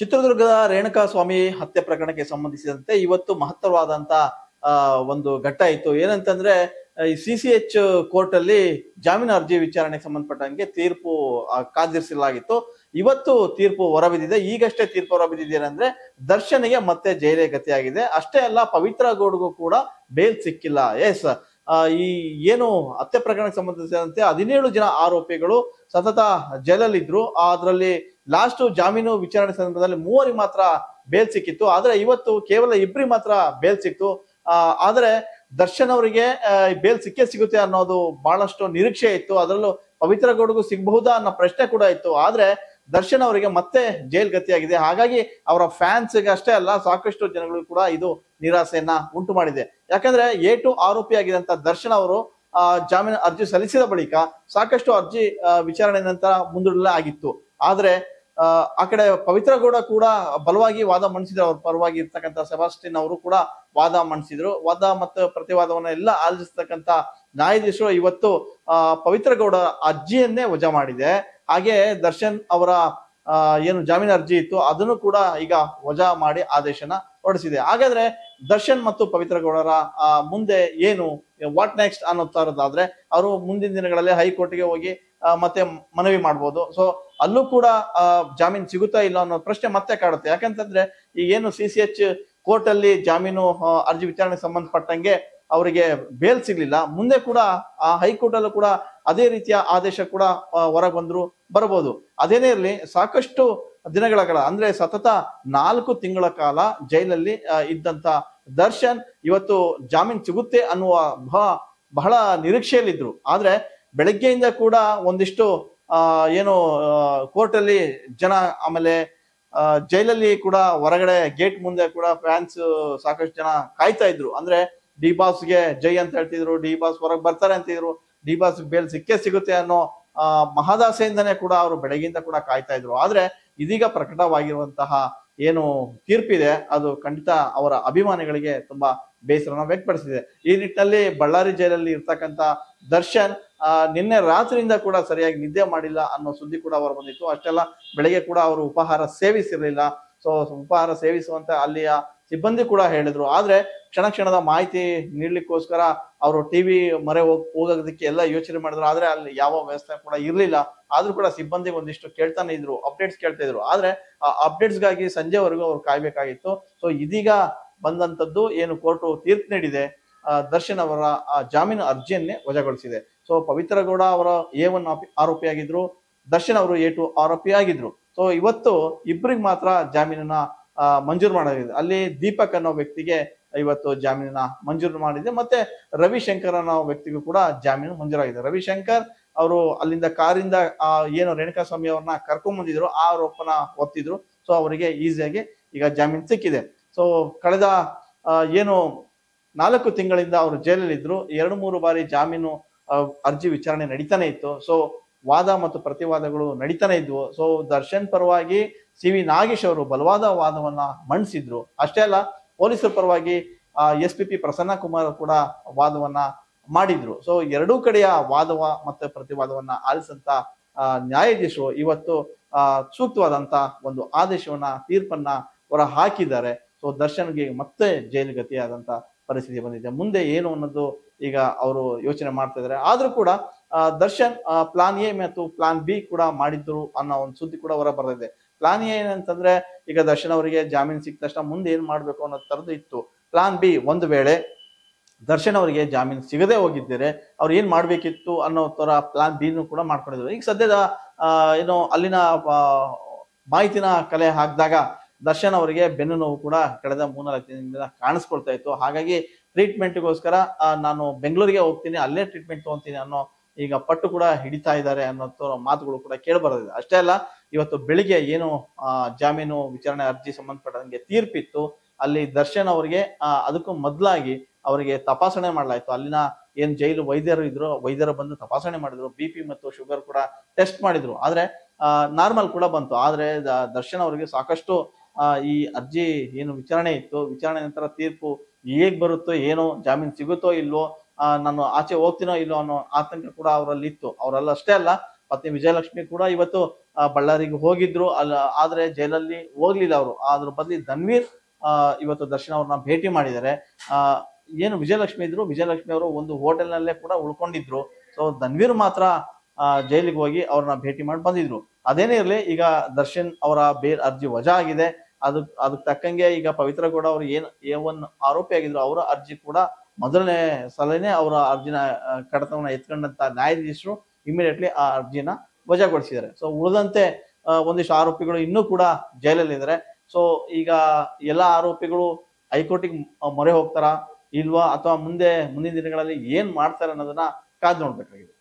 ಚಿತ್ರದುರ್ಗದ ರೇಣುಕಾ ಸ್ವಾಮಿ ಹತ್ಯೆ ಪ್ರಕರಣಕ್ಕೆ ಸಂಬಂಧಿಸಿದಂತೆ ಇವತ್ತು ಮಹತ್ತರವಾದಂತ ಒಂದು ಘಟ್ಟ ಇತ್ತು ಏನಂತಂದ್ರೆ ಈ ಸಿ ಸಿ ಎಚ್ ಕೋರ್ಟ್ ಅಲ್ಲಿ ಜಾಮೀನು ಅರ್ಜಿ ವಿಚಾರಣೆಗೆ ಸಂಬಂಧಪಟ್ಟಂಗೆ ತೀರ್ಪು ಕಾದಿರಿಸಲಾಗಿತ್ತು ಇವತ್ತು ತೀರ್ಪು ಹೊರಬಿದ್ದಿದೆ ಈಗಷ್ಟೇ ತೀರ್ಪು ಹೊರಬಿದ್ದಿದೆ ಏನಂದ್ರೆ ದರ್ಶನಿಗೆ ಮತ್ತೆ ಜೈಲೇ ಗತಿಯಾಗಿದೆ ಅಷ್ಟೇ ಅಲ್ಲ ಪವಿತ್ರ ಗೌಡ್ಗೂ ಕೂಡ ಬೇಲ್ ಸಿಕ್ಕಿಲ್ಲ ಎಸ್ ಈ ಏನು ಹತ್ಯೆ ಪ್ರಕರಣಕ್ಕೆ ಸಂಬಂಧಿಸಿದಂತೆ ಹದಿನೇಳು ಜನ ಆರೋಪಿಗಳು ಸತತ ಜೈಲಲ್ಲಿದ್ರು ಅದರಲ್ಲಿ ಲಾಸ್ಟ್ ಜಾಮೀನು ವಿಚಾರಣೆ ಸಂದರ್ಭದಲ್ಲಿ ಮೂವರಿಗೆ ಮಾತ್ರ ಬೇಲ್ ಸಿಕ್ಕಿತ್ತು ಆದ್ರೆ ಇವತ್ತು ಕೇವಲ ಇಬ್ಬರಿಗೆ ಮಾತ್ರ ಬೇಲ್ ಸಿಕ್ತು ಆದರೆ ದರ್ಶನ್ ಅವರಿಗೆ ಬೇಲ್ ಸಿಕ್ಕೇ ಸಿಗುತ್ತೆ ಅನ್ನೋದು ಬಹಳಷ್ಟು ನಿರೀಕ್ಷೆ ಇತ್ತು ಅದರಲ್ಲೂ ಪವಿತ್ರ ಗೌಡಗೂ ಸಿಗಬಹುದಾ ಅನ್ನೋ ಪ್ರಶ್ನೆ ಕೂಡ ಇತ್ತು ಆದ್ರೆ ದರ್ಶನ್ ಅವರಿಗೆ ಮತ್ತೆ ಜೈಲ್ ಗತಿಯಾಗಿದೆ ಹಾಗಾಗಿ ಅವರ ಫ್ಯಾನ್ಸ್ಗೆ ಅಷ್ಟೇ ಅಲ್ಲ ಸಾಕಷ್ಟು ಜನಗಳು ಕೂಡ ಇದು ನಿರಾಸೆಯನ್ನ ಉಂಟು ಮಾಡಿದೆ ಯಾಕಂದ್ರೆ ಏಟು ಆರೋಪಿಯಾಗಿದ್ದಂತ ದರ್ಶನ್ ಅವರು ಜಾಮೀನು ಅರ್ಜಿ ಸಲ್ಲಿಸಿದ ಬಳಿಕ ಸಾಕಷ್ಟು ಅರ್ಜಿ ವಿಚಾರಣೆ ನಂತರ ಮುಂದೂಡಲೇ ಆಗಿತ್ತು ಆದ್ರೆ ಆ ಕಡೆ ಪವಿತ್ರ ಗೌಡ ಕೂಡ ಬಲವಾಗಿ ವಾದ ಮಂಡಿಸಿದ್ರು ಅವ್ರ ಪರವಾಗಿ ಇರ್ತಕ್ಕಂಥ ಸೆಬಾಸ್ಟಿನ್ ಅವರು ಕೂಡ ವಾದ ಮಂಡಿಸಿದ್ರು ವಾದ ಮತ್ತು ಪ್ರತಿವಾದವನ್ನ ಎಲ್ಲ ಆಲಿಸ್ತಕ್ಕಂತ ನ್ಯಾಯಾಧೀಶರು ಇವತ್ತು ಪವಿತ್ರ ಗೌಡ ಅರ್ಜಿಯನ್ನೇ ವಜಾ ಮಾಡಿದೆ ಹಾಗೆ ದರ್ಶನ್ ಅವರ ಏನು ಜಾಮೀನು ಅರ್ಜಿ ಇತ್ತು ಅದನ್ನು ಕೂಡ ಈಗ ವಜಾ ಮಾಡಿ ಆದೇಶನ ಹೊರಡಿಸಿದೆ ಹಾಗಾದ್ರೆ ದರ್ಶನ್ ಮತ್ತು ಪವಿತ್ರ ಗೌಡರ ಮುಂದೆ ಏನು ವಾಟ್ ನೆಕ್ಸ್ಟ್ ಅನ್ನೋ ತರದಾದ್ರೆ ಅವರು ಮುಂದಿನ ದಿನಗಳಲ್ಲಿ ಹೈಕೋರ್ಟ್ಗೆ ಹೋಗಿ ಮತ್ತೆ ಮನವಿ ಮಾಡ್ಬೋದು ಸೊ ಅಲ್ಲೂ ಕೂಡ ಜಾಮೀನು ಸಿಗುತ್ತಾ ಇಲ್ಲ ಅನ್ನೋ ಪ್ರಶ್ನೆ ಮತ್ತೆ ಕಾಡುತ್ತೆ ಯಾಕಂತಂದ್ರೆ ಏನು ಸಿ ಸಿ ಎಚ್ ಕೋರ್ಟ್ ಅಲ್ಲಿ ಜಾಮೀನು ಅರ್ಜಿ ವಿಚಾರಣೆಗೆ ಸಂಬಂಧಪಟ್ಟಂಗೆ ಅವರಿಗೆ ಬೇಲ್ ಸಿಗ್ಲಿಲ್ಲ ಮುಂದೆ ಕೂಡ ಆ ಹೈಕೋರ್ಟ್ ಅಲ್ಲೂ ಕೂಡ ಅದೇ ರೀತಿಯ ಆದೇಶ ಕೂಡ ಹೊರಗೆ ಬಂದ್ರು ಬರಬಹುದು ಅದೇನೇ ಇರಲಿ ಸಾಕಷ್ಟು ದಿನಗಳ ಕಾಲ ಅಂದ್ರೆ ಸತತ ನಾಲ್ಕು ತಿಂಗಳ ಕಾಲ ಜೈಲಲ್ಲಿ ಇದ್ದಂತ ದರ್ಶನ್ ಇವತ್ತು ಜಾಮೀನ್ ಸಿಗುತ್ತೆ ಅನ್ನುವ ಬಹಳ ನಿರೀಕ್ಷೆಯಲ್ಲಿದ್ರು ಆದ್ರೆ ಬೆಳಗ್ಗೆಯಿಂದ ಕೂಡ ಒಂದಿಷ್ಟು ಏನು ಅಲ್ಲಿ ಜನ ಆಮೇಲೆ ಜೈಲಲ್ಲಿ ಕೂಡ ಹೊರಗಡೆ ಗೇಟ್ ಮುಂದೆ ಕೂಡ ಫ್ಯಾನ್ಸ್ ಸಾಕಷ್ಟು ಜನ ಕಾಯ್ತಾ ಇದ್ರು ಅಂದ್ರೆ ಡಿ ಬಾಸ್ಗೆ ಜೈ ಅಂತ ಹೇಳ್ತಿದ್ರು ಡಿ ಬಾಸ್ ಹೊರಗೆ ಬರ್ತಾರೆ ಅಂತಿದ್ರು ಡಿ ಬಾಸ್ ಬೇಲ್ ಸಿಕ್ಕೇ ಸಿಗುತ್ತೆ ಅನ್ನೋ ಆ ಮಹದಾಸೆಯಿಂದನೇ ಕೂಡ ಅವರು ಬೆಳಗಿಂದ ಕೂಡ ಕಾಯ್ತಾ ಇದ್ರು ಆದ್ರೆ ಇದೀಗ ಪ್ರಕಟವಾಗಿರುವಂತಹ ಏನು ತೀರ್ಪಿದೆ ಅದು ಖಂಡಿತ ಅವರ ಅಭಿಮಾನಿಗಳಿಗೆ ತುಂಬಾ ಬೇಸರನ ವ್ಯಕ್ತಪಡಿಸಿದೆ ಈ ನಿಟ್ಟಿನಲ್ಲಿ ಬಳ್ಳಾರಿ ಜೈಲಲ್ಲಿ ಇರ್ತಕ್ಕಂತ ದರ್ಶನ್ ನಿನ್ನೆ ರಾತ್ರಿಯಿಂದ ಕೂಡ ಸರಿಯಾಗಿ ನಿದ್ದೆ ಮಾಡಿಲ್ಲ ಅನ್ನೋ ಸುದ್ದಿ ಕೂಡ ಅವರು ಬಂದಿತ್ತು ಅಷ್ಟೆಲ್ಲ ಬೆಳಿಗ್ಗೆ ಕೂಡ ಅವರು ಉಪಹಾರ ಸೇವಿಸಿರಲಿಲ್ಲ ಸೊ ಉಪಹಾರ ಸೇವಿಸುವಂತ ಅಲ್ಲಿಯ ಸಿಬ್ಬಂದಿ ಕೂಡ ಹೇಳಿದ್ರು ಆದ್ರೆ ಕ್ಷಣ ಕ್ಷಣದ ಮಾಹಿತಿ ನೀಡಲಿಕ್ಕೋಸ್ಕರ ಅವರು ಟಿ ವಿ ಮರೆ ಹೋಗ್ ಹೋಗೋದಕ್ಕೆ ಎಲ್ಲ ಯೋಚನೆ ಮಾಡಿದ್ರು ಆದ್ರೆ ಅಲ್ಲಿ ಯಾವ ವ್ಯವಸ್ಥೆ ಕೂಡ ಇರಲಿಲ್ಲ ಆದ್ರೂ ಕೂಡ ಸಿಬ್ಬಂದಿ ಒಂದಿಷ್ಟು ಕೇಳ್ತಾನೆ ಇದ್ರು ಅಪ್ಡೇಟ್ಸ್ ಕೇಳ್ತಾ ಇದ್ರು ಆದ್ರೆ ಆ ಅಪ್ಡೇಟ್ಸ್ಗಾಗಿ ಸಂಜೆವರೆಗೂ ಅವ್ರು ಕಾಯ್ಬೇಕಾಗಿತ್ತು ಸೊ ಇದೀಗ ಬಂದಂತದ್ದು ಏನು ಕೋರ್ಟು ತೀರ್ಪು ನೀಡಿದೆ ದರ್ಶನ್ ಅವರ ಆ ಜಾಮೀನು ಅರ್ಜಿಯನ್ನೇ ವಜಾಗೊಳಿಸಿದೆ ಸೊ ಗೌಡ ಅವರ ಎ ಒನ್ ಆರೋಪಿಯಾಗಿದ್ರು ದರ್ಶನ್ ಅವರು ಎ ಟು ಆರೋಪಿಯಾಗಿದ್ರು ಸೊ ಇವತ್ತು ಇಬ್ಬರಿಗೆ ಮಾತ್ರ ಜಾಮೀನನ್ನ ಮಂಜೂರು ಮಾಡಲಾಗಿದೆ ಅಲ್ಲಿ ದೀಪಕ್ ಅನ್ನೋ ವ್ಯಕ್ತಿಗೆ ಇವತ್ತು ಜಾಮೀನಿನ ಮಂಜೂರು ಮಾಡಿದೆ ಮತ್ತೆ ರವಿಶಂಕರ್ ಅನ್ನೋ ವ್ಯಕ್ತಿಗೂ ಕೂಡ ಜಾಮೀನು ಮಂಜೂರಾಗಿದೆ ರವಿಶಂಕರ್ ಅವರು ಅಲ್ಲಿಂದ ಕಾರಿಂದ ಆ ಏನು ರೇಣುಕಾ ಸ್ವಾಮಿ ಅವ್ರನ್ನ ಕರ್ಕೊಂಡ್ ಬಂದಿದ್ರು ಆ ಆರೋಪನ ಒತ್ತಿದ್ರು ಸೊ ಅವರಿಗೆ ಈಸಿಯಾಗಿ ಈಗ ಜಾಮೀನು ಸಿಕ್ಕಿದೆ ಸೊ ಕಳೆದ ಏನು ನಾಲ್ಕು ತಿಂಗಳಿಂದ ಅವರು ಜೈಲಲ್ಲಿ ಇದ್ರು ಎರಡು ಮೂರು ಬಾರಿ ಜಾಮೀನು ಅರ್ಜಿ ವಿಚಾರಣೆ ನಡೀತಾನೆ ಇತ್ತು ಸೊ ವಾದ ಮತ್ತು ಪ್ರತಿವಾದಗಳು ನಡೀತಾನೆ ಇದ್ವು ಸೊ ದರ್ಶನ್ ಪರವಾಗಿ ಸಿ ವಿ ನಾಗೇಶ್ ಅವರು ಬಲವಾದ ವಾದವನ್ನ ಮಂಡಿಸಿದ್ರು ಅಷ್ಟೇ ಅಲ್ಲ ಪೊಲೀಸರ ಪರವಾಗಿ S P P Prasanna Kumar ಕೂಡ ವಾದವನ್ನ ಮಾಡಿದ್ರು ಸೊ ಎರಡೂ ಕಡೆಯ ವಾದವ ಮತ್ತೆ ಪ್ರತಿವಾದವನ್ನ ಆಲಿಸಂತ ನ್ಯಾಯಾಧೀಶರು ಇವತ್ತು ಸೂಕ್ತವಾದಂತ ಒಂದು ಆದೇಶವನ್ನ ತೀರ್ಪನ್ನ ಹೊರ ಹಾಕಿದ್ದಾರೆ ಸೊ ದರ್ಶನ್ಗೆ ಮತ್ತೆ ಜೈಲು ಗತಿಯಾದಂತ ಪರಿಸ್ಥಿತಿ ಬಂದಿದೆ ಮುಂದೆ ಏನು ಅನ್ನೋದು ಈಗ ಅವರು ಯೋಚನೆ ಮಾಡ್ತಾ ಇದ್ದಾರೆ ಆದ್ರೂ ಕೂಡ ದರ್ಶನ್ ಪ್ಲಾನ್ ಎ ಮತ್ತು ಪ್ಲಾನ್ ಬಿ ಕೂಡ ಮಾಡಿದ್ರು ಅನ್ನೋ ಒಂದು ಸುದ್ದಿ ಕೂಡ ಹೊರ ಬರ್ತಾ ಇದೆ ಪ್ಲಾನ್ ಎ ಏನಂತಂದ್ರೆ ಈಗ ದರ್ಶನ್ ಅವರಿಗೆ ಜಾಮೀನು ಸಿಕ್ಕ ತಕ್ಷಣ ಮುಂದೆ ಏನು ಮಾಡಬೇಕು ಅನ್ನೋ ಥರದ್ದು ಇತ್ತು ಪ್ಲಾನ್ ಬಿ ಒಂದು ವೇಳೆ ದರ್ಶನ್ ಅವರಿಗೆ ಜಾಮೀನು ಸಿಗದೆ ಹೋಗಿದ್ದೀರಿ ಅವ್ರು ಏನು ಮಾಡಬೇಕಿತ್ತು ಅನ್ನೋ ಥರ ಪ್ಲಾನ್ ಬಿನೂ ಕೂಡ ಮಾಡ್ಕೊಂಡಿದ್ರು ಈಗ ಸದ್ಯದ ಏನು ಅಲ್ಲಿನ ಮಾಹಿತಿನ ಕಲೆ ಹಾಕಿದಾಗ ದರ್ಶನ್ ಅವರಿಗೆ ಬೆನ್ನು ನೋವು ಕೂಡ ಕಳೆದ ಮೂರ್ನಾಲ್ಕು ದಿನದಿಂದ ಕಾಣಿಸ್ಕೊಳ್ತಾ ಇತ್ತು ಹಾಗಾಗಿ ಟ್ರೀಟ್ಮೆಂಟ್ಗೋಸ್ಕರ ನಾನು ಬೆಂಗಳೂರಿಗೆ ಹೋಗ್ತೀನಿ ಅಲ್ಲೇ ಟ್ರೀಟ್ಮೆಂಟ್ ತಗೊತೀನಿ ಅನ್ನೋ ಈಗ ಪಟ್ಟು ಕೂಡ ಹಿಡಿತಾ ಇದ್ದಾರೆ ಅನ್ನೋ ಮಾತುಗಳು ಕೂಡ ಕೇಳಿ ಅಷ್ಟೇ ಅಲ್ಲ ಇವತ್ತು ಬೆಳಿಗ್ಗೆ ಏನು ಜಾಮೀನು ವಿಚಾರಣೆ ಅರ್ಜಿ ಸಂಬಂಧಪಟ್ಟಂಗೆ ತೀರ್ಪಿತ್ತು ಅಲ್ಲಿ ದರ್ಶನ್ ಅವರಿಗೆ ಅದಕ್ಕೂ ಮೊದಲಾಗಿ ಅವರಿಗೆ ತಪಾಸಣೆ ಮಾಡಲಾಯಿತು ಅಲ್ಲಿನ ಏನು ಜೈಲು ವೈದ್ಯರು ಇದ್ರು ವೈದ್ಯರು ಬಂದು ತಪಾಸಣೆ ಮಾಡಿದ್ರು ಬಿ ಪಿ ಮತ್ತು ಶುಗರ್ ಕೂಡ ಟೆಸ್ಟ್ ಮಾಡಿದ್ರು ಆದರೆ ನಾರ್ಮಲ್ ಕೂಡ ಬಂತು ಆದರೆ ದರ್ಶನ್ ಅವರಿಗೆ ಸಾಕಷ್ಟು ಈ ಅರ್ಜಿ ಏನು ವಿಚಾರಣೆ ಇತ್ತು ವಿಚಾರಣೆ ನಂತರ ತೀರ್ಪು ಹೇಗೆ ಬರುತ್ತೋ ಏನೋ ಜಾಮೀನು ಸಿಗುತ್ತೋ ಇಲ್ವೋ ನಾನು ಆಚೆ ಹೋಗ್ತೀನೋ ಇಲ್ಲೋ ಅನ್ನೋ ಆತಂಕ ಕೂಡ ಅವರಲ್ಲಿ ಇತ್ತು ಅವರಲ್ಲ ಅಷ್ಟೇ ಅಲ್ಲ ಪತ್ನಿ ವಿಜಯಲಕ್ಷ್ಮಿ ಕೂಡ ಇವತ್ತು ಬಳ್ಳಾರಿಗೆ ಹೋಗಿದ್ರು ಅಲ್ಲ ಆದ್ರೆ ಜೈಲಲ್ಲಿ ಹೋಗ್ಲಿಲ್ಲ ಅವರು ಅದ್ರ ಬದಲಿ ಧನ್ವೀರ್ ಇವತ್ತು ದರ್ಶನ್ ಅವ್ರನ್ನ ಭೇಟಿ ಮಾಡಿದ್ದಾರೆ ಏನು ವಿಜಯಲಕ್ಷ್ಮಿ ಇದ್ರು ವಿಜಯಲಕ್ಷ್ಮಿ ಅವರು ಒಂದು ಹೋಟೆಲ್ನಲ್ಲೇ ಕೂಡ ಉಳ್ಕೊಂಡಿದ್ರು ಸೊ ಧನ್ವೀರ್ ಮಾತ್ರ ಜೈಲಿಗೆ ಹೋಗಿ ಅವ್ರನ್ನ ಭೇಟಿ ಮಾಡಿ ಬಂದಿದ್ರು ಅದೇನೇ ಇರಲಿ ಈಗ ದರ್ಶನ್ ಅವರ ಬೇ ಅರ್ಜಿ ವಜಾ ಆಗಿದೆ ಅದು ಅದಕ್ಕೆ ತಕ್ಕಂಗೆ ಈಗ ಪವಿತ್ರ ಗೌಡ ಅವರು ಏನ್ ಏ ಒನ್ ಆರೋಪಿ ಆಗಿದ್ರು ಅವರ ಅರ್ಜಿ ಕೂಡ ಮೊದಲನೇ ಸಲನೇ ಅವರ ಅರ್ಜಿನ ಕಡತವನ್ನ ಎತ್ಕೊಂಡಂತ ನ್ಯಾಯಾಧೀಶರು ಇಮಿಡಿಯೇಟ್ಲಿ ಆ ಅರ್ಜಿನ ವಜಾಗೊಳಿಸಿದ್ದಾರೆ ಸೊ ಉಳಿದಂತೆ ಒಂದಿಷ್ಟು ಆರೋಪಿಗಳು ಇನ್ನೂ ಕೂಡ ಜೈಲಲ್ಲಿ ಜೈಲಲ್ಲಿದ್ದಾರೆ ಸೊ ಈಗ ಎಲ್ಲ ಆರೋಪಿಗಳು ಹೈಕೋರ್ಟಿಗೆ ಮೊರೆ ಹೋಗ್ತಾರಾ ಇಲ್ವಾ ಅಥವಾ ಮುಂದೆ ಮುಂದಿನ ದಿನಗಳಲ್ಲಿ ಏನ್ ಮಾಡ್ತಾರೆ ಅನ್ನೋದನ್ನ ಕಾದ್ ನೋಡ್ಬೇಕಾಗಿದೆ